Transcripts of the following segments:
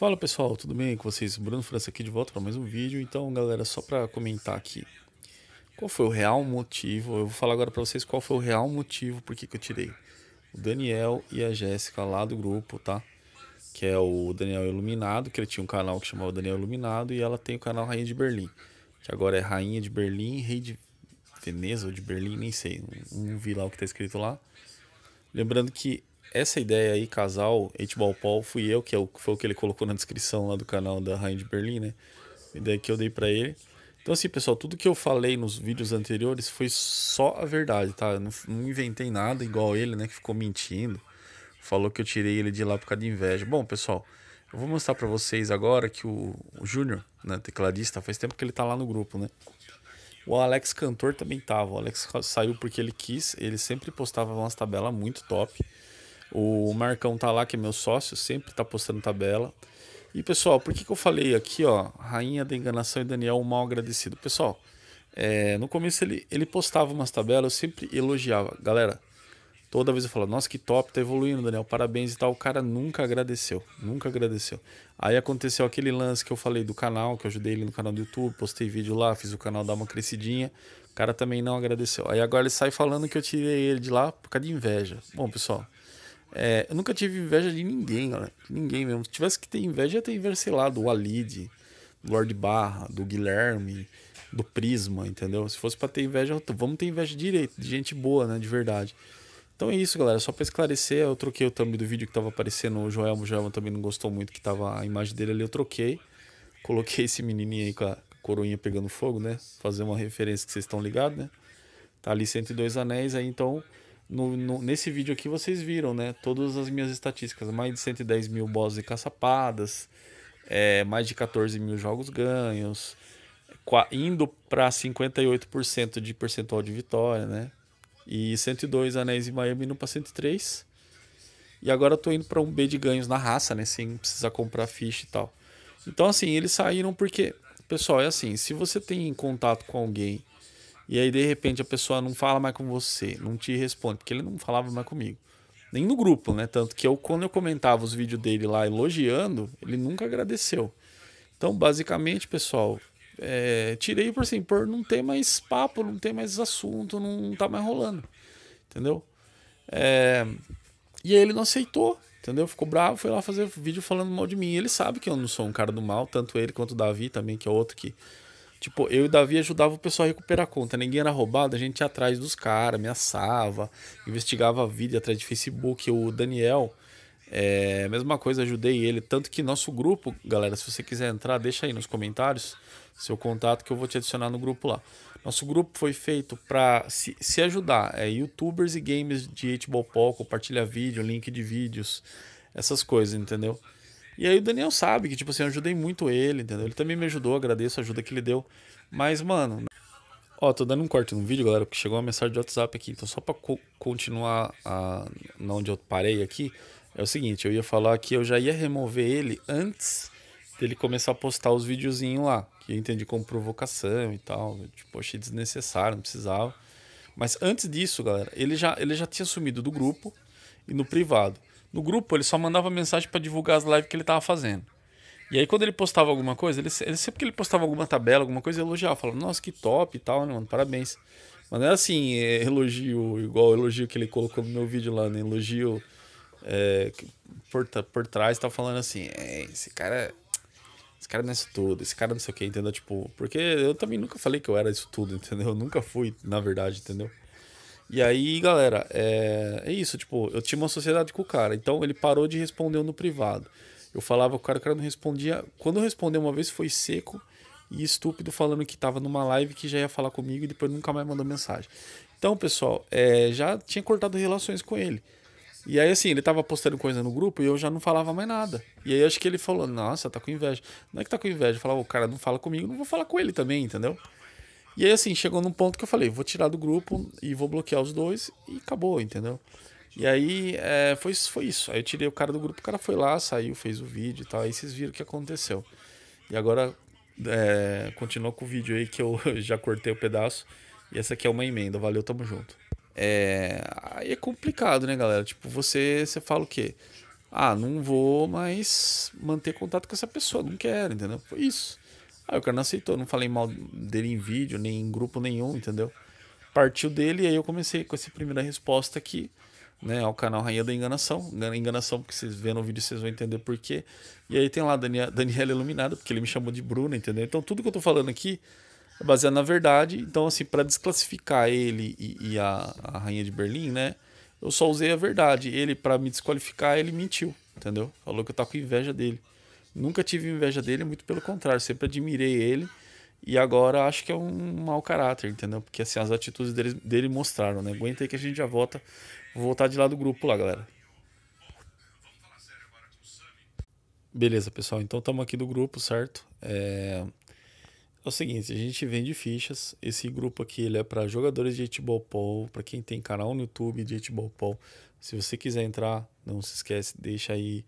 Fala pessoal, tudo bem com vocês? Bruno França aqui de volta para mais um vídeo. Então, galera, só para comentar aqui qual foi o real motivo. Eu vou falar agora para vocês qual foi o real motivo por que, eu tirei o Daniel e a Jéssica lá do grupo, tá? Que é o Daniel Iluminado, que ele tinha um canal que chamava Daniel Iluminado e ela tem o canal Rainha de Berlim, que agora é Rainha de Berlim, Rei de Veneza ou de Berlim, nem sei, não, não vi lá o que tá escrito lá. Lembrando que essa ideia aí, casal, Eightball Paul, fui eu, que é o, foi o que ele colocou na descrição lá do canal da Rainha de Berlim, né? Ideia que eu dei para ele. Então, assim, pessoal, tudo que eu falei nos vídeos anteriores foi só a verdade, tá? Eu não, não inventei nada igual ele, né? Que ficou mentindo. Falou que eu tirei ele de lá por causa de inveja. Bom, pessoal, eu vou mostrar para vocês agora que o, o Júnior, né, tecladista, faz tempo que ele tá lá no grupo, né? O Alex Cantor também tava. O Alex saiu porque ele quis. Ele sempre postava umas tabelas muito top. O Marcão tá lá, que é meu sócio, sempre tá postando tabela. E pessoal, por que, que eu falei aqui, ó, Rainha da Enganação e Daniel, o mal agradecido? Pessoal, é, no começo ele, ele postava umas tabelas, eu sempre elogiava. Galera, toda vez eu falava, nossa, que top, tá evoluindo, Daniel, parabéns e tal. O cara nunca agradeceu, nunca agradeceu. Aí aconteceu aquele lance que eu falei do canal, que eu ajudei ele no canal do YouTube, postei vídeo lá, fiz o canal dar uma crescidinha. O cara também não agradeceu. Aí agora ele sai falando que eu tirei ele de lá por causa de inveja. Bom, pessoal. É, eu nunca tive inveja de ninguém, galera. Ninguém mesmo. Se tivesse que ter inveja, ia ter inveja, sei lá, do Walid, do Lord Barra, do Guilherme, do Prisma, entendeu? Se fosse para ter inveja, vamos ter inveja direito, de gente boa, né? De verdade. Então é isso, galera. Só para esclarecer, eu troquei o thumb do vídeo que tava aparecendo. O Joel, o Joel também não gostou muito que tava a imagem dele ali. Eu troquei. Coloquei esse menininho aí com a coroinha pegando fogo, né? Fazer uma referência que vocês estão ligados, né? Tá ali 102 anéis aí, então no, no, nesse vídeo aqui vocês viram, né? Todas as minhas estatísticas. Mais de 110 mil bosses caçapadas. É, mais de 14 mil jogos ganhos. Indo para 58% de percentual de vitória, né? E 102 anéis em Miami indo para 103. E agora eu tô indo para um B de ganhos na raça, né? Sem precisar comprar ficha e tal. Então, assim, eles saíram porque... Pessoal, é assim, se você tem contato com alguém e aí, de repente, a pessoa não fala mais com você, não te responde, porque ele não falava mais comigo. Nem no grupo, né? Tanto que eu, quando eu comentava os vídeos dele lá elogiando, ele nunca agradeceu. Então, basicamente, pessoal, é, tirei por assim, por não ter mais papo, não ter mais assunto, não, não tá mais rolando. Entendeu? É, e aí ele não aceitou, entendeu? Ficou bravo, foi lá fazer vídeo falando mal de mim. Ele sabe que eu não sou um cara do mal, tanto ele quanto o Davi também, que é outro que Tipo, eu e o Davi ajudava o pessoal a recuperar a conta. Ninguém era roubado, a gente ia atrás dos caras, ameaçava, investigava a vida atrás de Facebook. O Daniel, é, mesma coisa, ajudei ele. Tanto que nosso grupo, galera, se você quiser entrar, deixa aí nos comentários seu contato que eu vou te adicionar no grupo lá. Nosso grupo foi feito para se, se ajudar. É youtubers e games de 8 ball compartilha vídeo, link de vídeos, essas coisas, entendeu? E aí o Daniel sabe que, tipo assim, eu ajudei muito ele, entendeu? Ele também me ajudou, agradeço a ajuda que ele deu. Mas, mano. Ó, tô dando um corte no vídeo, galera, porque chegou uma mensagem de WhatsApp aqui. Então, só pra co continuar a... na onde eu parei aqui, é o seguinte: eu ia falar que eu já ia remover ele antes dele começar a postar os videozinhos lá. Que eu entendi como provocação e tal. tipo, achei desnecessário, não precisava. Mas antes disso, galera, ele já, ele já tinha sumido do grupo e no privado. No grupo, ele só mandava mensagem para divulgar as lives que ele tava fazendo. E aí, quando ele postava alguma coisa, ele, ele, sempre que ele postava alguma tabela, alguma coisa, ele elogiava, falava, nossa, que top e tal, né, mano? Parabéns. Mas não era é assim, é, elogio, igual o elogio que ele colocou no meu vídeo lá, né? Elogio é, por, por trás, tá falando assim, é, esse cara. Esse cara não é isso tudo, esse cara não sei o que, entendeu? Tipo, porque eu também nunca falei que eu era isso tudo, entendeu? Eu nunca fui, na verdade, entendeu? E aí, galera, é, é isso. Tipo, eu tinha uma sociedade com o cara, então ele parou de responder no privado. Eu falava com o cara, o cara não respondia. Quando respondeu uma vez, foi seco e estúpido, falando que tava numa live que já ia falar comigo e depois nunca mais mandou mensagem. Então, pessoal, é, já tinha cortado relações com ele. E aí, assim, ele tava postando coisa no grupo e eu já não falava mais nada. E aí, acho que ele falou: Nossa, tá com inveja. Não é que tá com inveja. Eu falava: O cara não fala comigo, não vou falar com ele também, entendeu? E aí, assim, chegou num ponto que eu falei, vou tirar do grupo e vou bloquear os dois e acabou, entendeu? E aí é, foi, foi isso. Aí eu tirei o cara do grupo, o cara foi lá, saiu, fez o vídeo e tal. Aí vocês viram o que aconteceu. E agora é, continua com o vídeo aí que eu já cortei o um pedaço. E essa aqui é uma emenda. Valeu, tamo junto. É, aí é complicado, né, galera? Tipo, você, você fala o quê? Ah, não vou mais manter contato com essa pessoa, não quero, entendeu? Foi isso. Aí ah, o cara não aceitou, não falei mal dele em vídeo, nem em grupo nenhum, entendeu? Partiu dele e aí eu comecei com essa primeira resposta aqui, né, ao canal Rainha da Enganação. Enganação, porque vocês vendo o vídeo vocês vão entender por quê. E aí tem lá Daniela, Iluminada, porque ele me chamou de Bruna, entendeu? Então tudo que eu tô falando aqui é baseado na verdade. Então, assim, para desclassificar ele e, e a, a Rainha de Berlim, né? Eu só usei a verdade. Ele, para me desqualificar, ele mentiu, entendeu? Falou que eu tava com inveja dele. Nunca tive inveja dele, muito pelo contrário, sempre admirei ele. E agora acho que é um mau caráter, entendeu? Porque assim, as atitudes dele, dele mostraram, né? Aguenta aí que a gente já volta. Vou voltar de lá do grupo lá, galera. Beleza, pessoal. Então estamos aqui do grupo, certo? É... é... o seguinte, a gente vende fichas. Esse grupo aqui ele é para jogadores de Hitball Pool, para quem tem canal no YouTube de Hitball Pool. Se você quiser entrar, não se esquece, deixa aí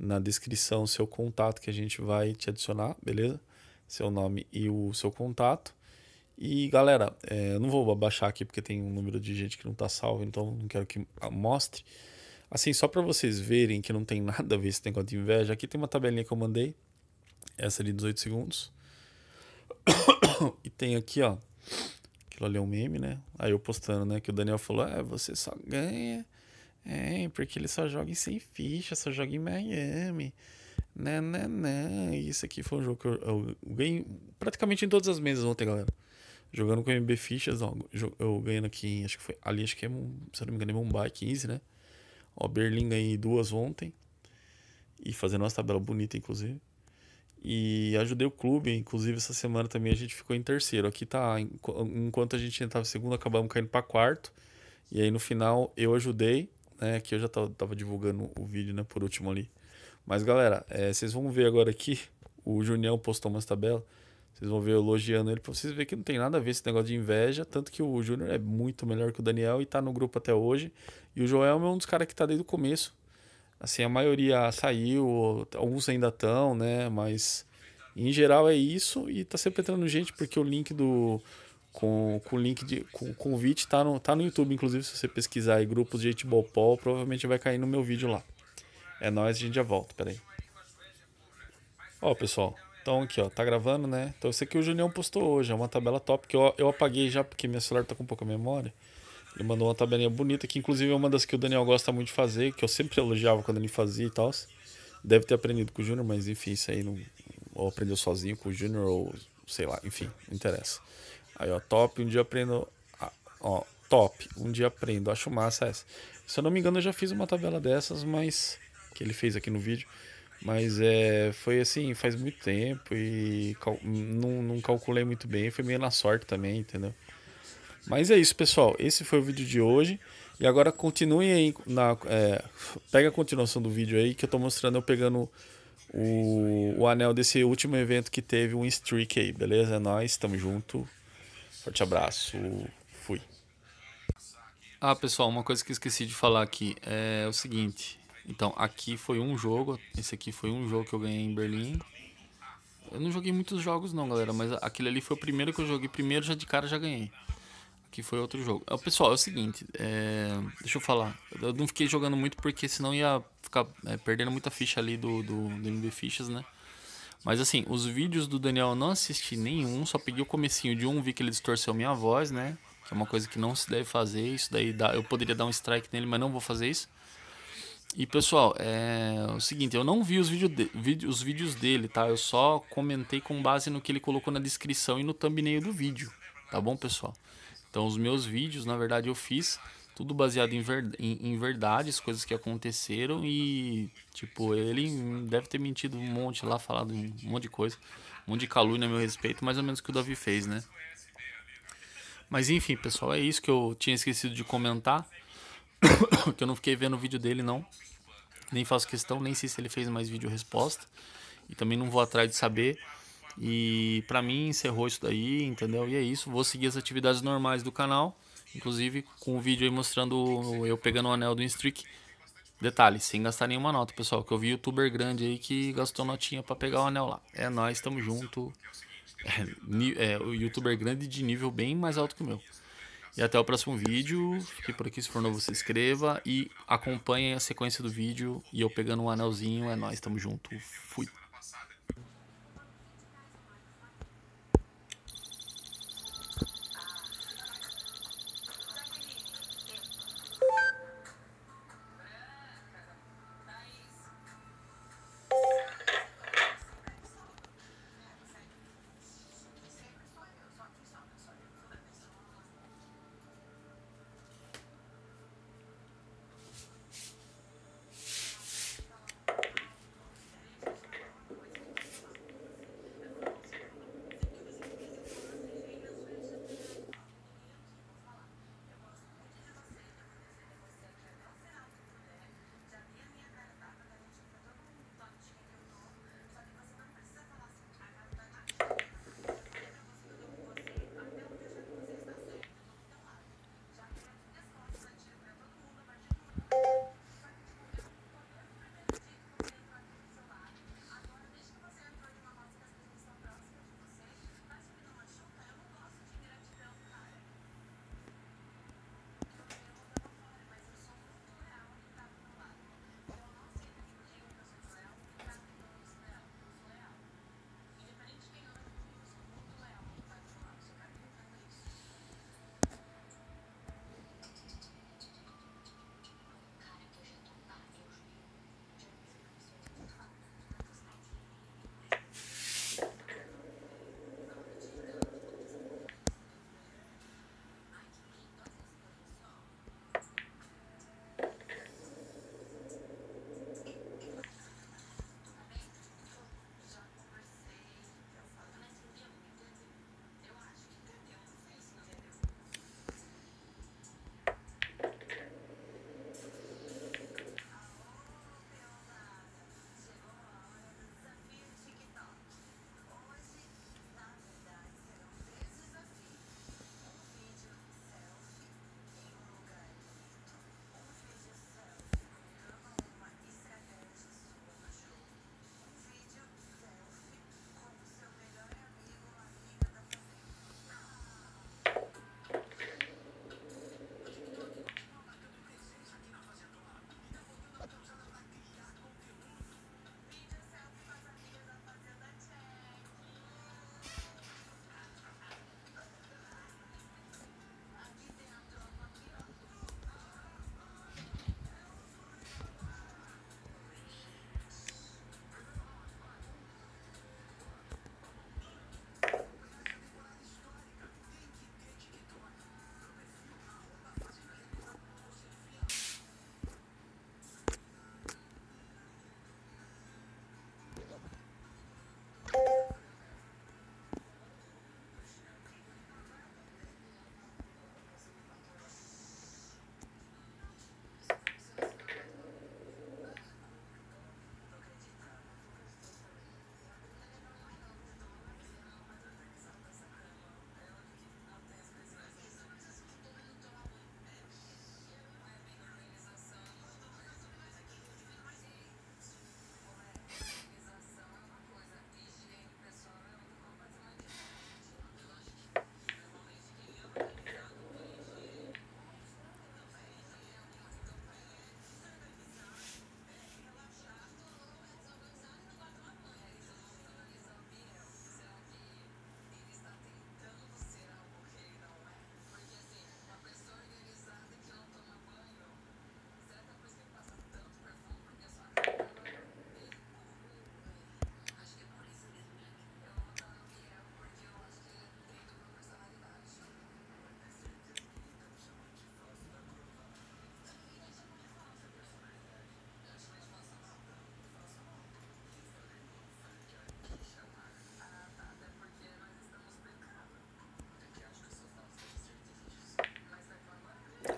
na descrição seu contato que a gente vai te adicionar, beleza? Seu nome e o seu contato. E galera, é, eu não vou baixar aqui porque tem um número de gente que não está salvo, então não quero que mostre. Assim, só para vocês verem que não tem nada a ver esse negócio de inveja, aqui tem uma tabelinha que eu mandei, essa de 18 segundos. E tem aqui, ó, aquilo ali é um meme, né? Aí eu postando, né, que o Daniel falou: "É, você só ganha é, porque ele só joga em sem ficha, só joga em Miami. Né, né, né. Isso aqui foi um jogo que eu, eu, ganhei praticamente em todas as mesas ontem, galera. Jogando com MB Fichas, ó, eu ganhando aqui, acho que foi ali, acho que é, se eu não me engano, é Mumbai 15, né? Ó, Berlim ganhei duas ontem. E fazendo uma tabela bonita, inclusive. E ajudei o clube, inclusive essa semana também a gente ficou em terceiro. Aqui tá, enquanto a gente estava em segundo, acabamos caindo para quarto. E aí no final eu ajudei né? Que eu já tava, tava divulgando o vídeo, né? Por último ali. Mas, galera, é, vocês vão ver agora aqui. O Junião postou umas tabelas. Vocês vão ver elogiando ele pra vocês verem que não tem nada a ver esse negócio de inveja. Tanto que o Júnior é muito melhor que o Daniel e tá no grupo até hoje. E o Joel é um dos caras que tá desde o começo. Assim, a maioria saiu, alguns ainda estão, né? Mas em geral é isso. E tá sempre entrando gente, porque o link do com, com o link de. Com o convite tá no, tá no YouTube, inclusive, se você pesquisar aí grupos de Hitball Paul, provavelmente vai cair no meu vídeo lá. É nóis, a gente já volta, peraí. Ó, pessoal, então aqui, ó, tá gravando, né? Então isso aqui o Junião postou hoje, é uma tabela top, que eu, eu apaguei já porque meu celular tá com pouca memória. Ele mandou uma tabelinha bonita, que inclusive é uma das que o Daniel gosta muito de fazer, que eu sempre elogiava quando ele fazia e tal. Deve ter aprendido com o Júnior, mas enfim, isso aí não. Ou aprendeu sozinho com o Júnior, ou sei lá, enfim, não interessa. Aí, ó, top, um dia aprendo. Ah, ó, top, um dia aprendo. Acho massa essa. Se eu não me engano, eu já fiz uma tabela dessas, mas. Que ele fez aqui no vídeo. Mas é, foi assim, faz muito tempo e cal não, não calculei muito bem, foi meio na sorte também, entendeu? Mas é isso, pessoal. Esse foi o vídeo de hoje. E agora continue aí na. É, pega a continuação do vídeo aí que eu tô mostrando eu pegando o, o anel desse último evento que teve um streak aí, beleza? É nóis, tamo junto. Forte abraço. Fui. Ah, pessoal, uma coisa que esqueci de falar aqui é o seguinte. Então, aqui foi um jogo. Esse aqui foi um jogo que eu ganhei em Berlim. Eu não joguei muitos jogos não, galera, mas aquele ali foi o primeiro que eu joguei. Primeiro já de cara já ganhei. Aqui foi outro jogo. É, pessoal, é o seguinte, é... deixa eu falar. Eu não fiquei jogando muito porque senão ia ficar é, perdendo muita ficha ali do, do, do MB Fichas, né? Mas assim, os vídeos do Daniel eu não assisti nenhum, só peguei o comecinho de um, vi que ele distorceu minha voz, né? Que é uma coisa que não se deve fazer, isso daí dá, eu poderia dar um strike nele, mas não vou fazer isso. E pessoal, é o seguinte, eu não vi os, vídeo de, vídeo, os vídeos dele, tá? Eu só comentei com base no que ele colocou na descrição e no thumbnail do vídeo, tá bom, pessoal? Então os meus vídeos, na verdade, eu fiz tudo baseado em, ver, em, em, verdades, coisas que aconteceram e, tipo, ele deve ter mentido um monte lá, falado um monte de coisa, um monte de calúnia a meu respeito, mais ou menos que o Davi fez, né? Mas enfim, pessoal, é isso que eu tinha esquecido de comentar, que eu não fiquei vendo o vídeo dele, não. Nem faço questão, nem sei se ele fez mais vídeo resposta, e também não vou atrás de saber. E pra mim encerrou isso daí, entendeu? E é isso, vou seguir as atividades normais do canal. Inclusive, com o vídeo aí mostrando eu pegando o anel do Instreak. Detalhe, sem gastar nenhuma nota, pessoal. Que eu vi youtuber grande aí que gastou notinha para pegar o anel lá. É nós, tamo junto. É, é, o youtuber grande de nível bem mais alto que o meu. E até o próximo vídeo. Fique por aqui. Se for novo, se inscreva e acompanhem a sequência do vídeo. E eu pegando um anelzinho. É nós, tamo junto. Fui.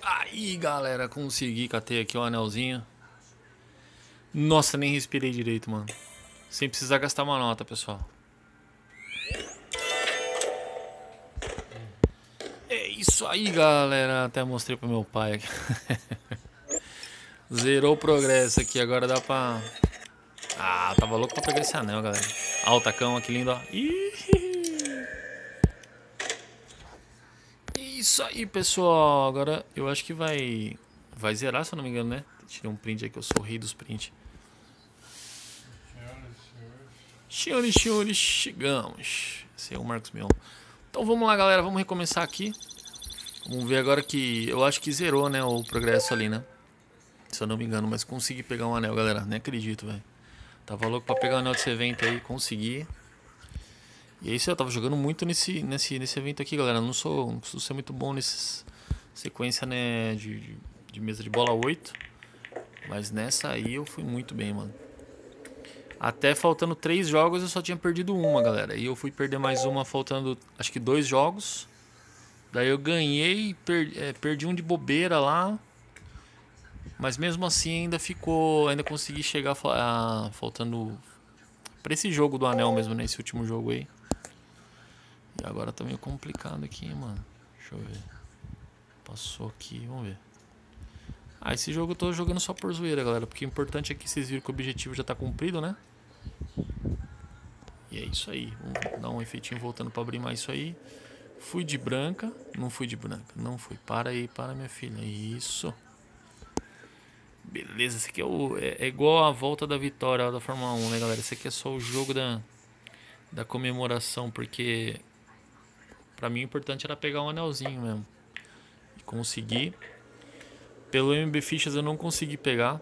Aí, galera, consegui catei aqui o anelzinho. Nossa, nem respirei direito, mano. Sem precisar gastar uma nota, pessoal. É isso aí, galera. Até mostrei pro meu pai aqui. Zerou o progresso aqui. Agora dá pra... Ah, tava louco pra pegar esse anel, galera. Ah, o tacão aqui lindo, ó. Ih! isso aí, pessoal. Agora eu acho que vai vai zerar, se eu não me engano, né? Tirei um print aí que eu sou rei dos prints. Senhores, senhores, chegamos. Esse é o Marcos Mion. Então vamos lá, galera. Vamos recomeçar aqui. Vamos ver agora que... Eu acho que zerou, né? O progresso ali, né? Se eu não me engano. Mas consegui pegar um anel, galera. Nem acredito, velho. Tava louco pra pegar um anel desse evento aí. Consegui. E aí é eu tava jogando muito nesse, nesse, nesse evento aqui, galera. não sou. Não preciso ser muito bom nessa sequência, né? De, de, de mesa de bola 8. Mas nessa aí eu fui muito bem, mano. Até faltando três jogos eu só tinha perdido uma, galera. E eu fui perder mais uma faltando acho que dois jogos. Daí eu ganhei, per, é, perdi um de bobeira lá. Mas mesmo assim ainda ficou. Ainda consegui chegar a, ah, faltando. Pra esse jogo do anel mesmo, né? Esse último jogo aí. E agora tá meio complicado aqui, hein, mano. Deixa eu ver. Passou aqui, vamos ver. Ah, esse jogo eu tô jogando só por zoeira, galera. Porque o importante é que vocês viram que o objetivo já tá cumprido, né? E é isso aí. Vamos dar um efeitinho voltando pra abrir mais isso aí. Fui de branca. Não fui de branca. Não fui. Para aí, para minha filha. Isso. Beleza, esse aqui é, o, é, é igual a volta da vitória da Fórmula 1, né, galera? Esse aqui é só o jogo da, da comemoração, porque para mim o importante era pegar um anelzinho mesmo. Consegui. Pelo MB Fichas eu não consegui pegar.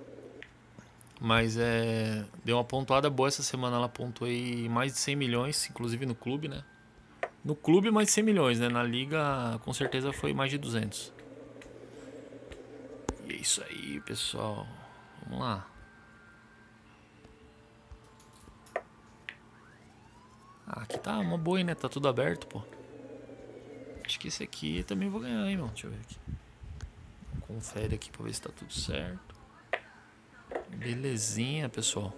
Mas é, deu uma pontuada boa essa semana. Ela pontuei mais de 100 milhões, inclusive no clube, né? No clube, mais de 100 milhões, né? Na liga, com certeza foi mais de 200. E é isso aí, pessoal. Vamos lá. Ah, aqui tá uma boa, né? Tá tudo aberto, pô. Acho que esse aqui também vou ganhar, hein, mano. Deixa eu ver aqui. Confere aqui pra ver se tá tudo certo. Belezinha, pessoal.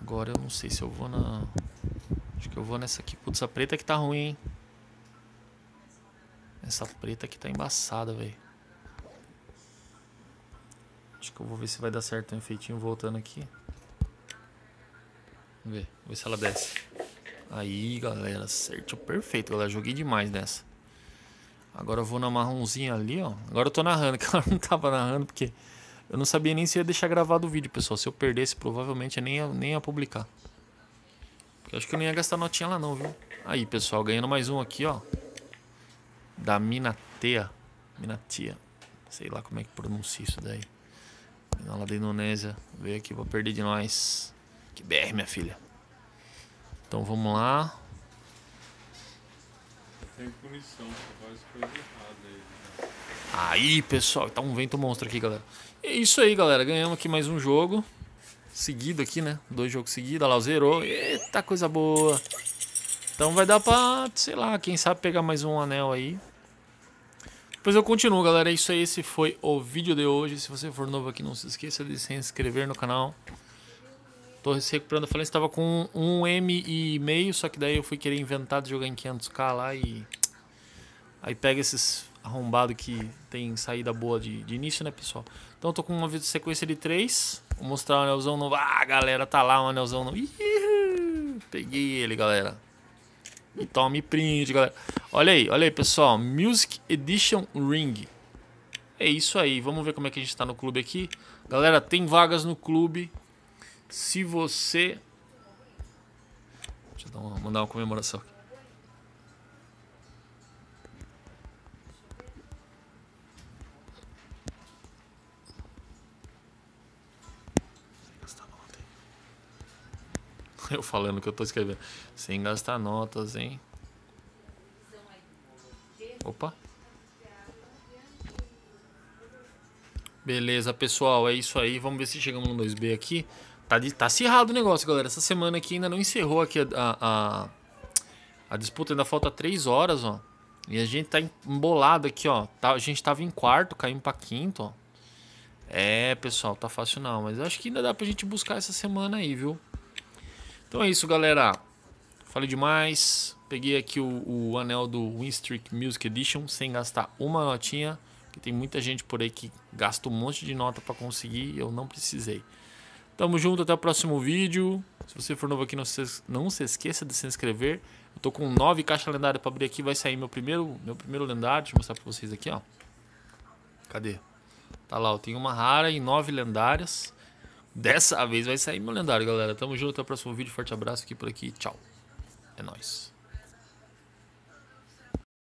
Agora eu não sei se eu vou na... Acho que eu vou nessa aqui. Putz, essa preta que tá ruim, hein. Essa preta aqui tá embaçada, velho. Acho que eu vou ver se vai dar certo um efeitinho voltando aqui. Vamos ver. Vamos ver se ela desce. Aí, galera, certo perfeito, galera. Joguei demais nessa. Agora eu vou na marronzinha ali, ó. Agora eu tô narrando, que ela não tava narrando, porque eu não sabia nem se ia deixar gravado o vídeo, pessoal. Se eu perdesse, provavelmente eu nem ia, nem ia publicar. Porque eu acho que eu não ia gastar notinha lá não, viu? Aí, pessoal, ganhando mais um aqui, ó. Da Minatea. Minatia. Sei lá como é que pronuncia isso daí. Lá da Indonésia. Veio aqui pra perder de nós. Que BR, minha filha. Então vamos lá. Tem punição aí. Né? Aí, pessoal, tá um vento monstro aqui, galera. É isso aí, galera. Ganhamos aqui mais um jogo. Seguido aqui, né? Dois jogos seguidos. Olha lá, zerou. Eita, coisa boa. Então vai dar pra, sei lá, quem sabe pegar mais um anel aí. Depois eu continuo, galera. É isso aí. Esse foi o vídeo de hoje. Se você for novo aqui, não se esqueça de se inscrever no canal. Tô se recuperando da falência. Tava com um M e meio, só que daí eu fui querer inventar de jogar em 500k lá e... Aí pega esses arrombados que tem saída boa de, de início, né, pessoal? Então eu tô com uma sequência de três. Vou mostrar o anelzão novo. Ah, galera, tá lá um anelzão novo. Ih, peguei ele, galera. E tome print, galera. Olha aí, olha aí, pessoal. Music Edition Ring. É isso aí. Vamos ver como é que a gente tá no clube aqui. Galera, tem vagas no clube. Se você. Deixa eu mandar uma comemoração aqui. Eu falando que eu tô escrevendo. Sem gastar notas, hein? Opa. Beleza, pessoal, é isso aí. Vamos ver se chegamos no 2B aqui. Tá, tá acirrado o negócio, galera. Essa semana aqui ainda não encerrou aqui a, a, a disputa. Ainda falta 3 horas, ó. E a gente tá embolado aqui, ó. Tá, a gente tava em quarto, caindo pra quinto, ó. É, pessoal, tá fácil não. Mas acho que ainda dá pra gente buscar essa semana aí, viu? Então é isso, galera. Falei demais. Peguei aqui o, o anel do Winstreak Music Edition sem gastar uma notinha. Que tem muita gente por aí que gasta um monte de nota para conseguir. Eu não precisei. Tamo junto, até o próximo vídeo. Se você for novo aqui, não se, não se esqueça de se inscrever. Eu tô com nove caixas lendárias pra abrir aqui. Vai sair meu primeiro, meu primeiro lendário. Deixa eu mostrar pra vocês aqui, ó. Cadê? Tá lá, eu tenho uma rara e nove lendárias. Dessa vez vai sair meu lendário, galera. Tamo junto, até o próximo vídeo. Forte abraço aqui por aqui. Tchau. É nóis.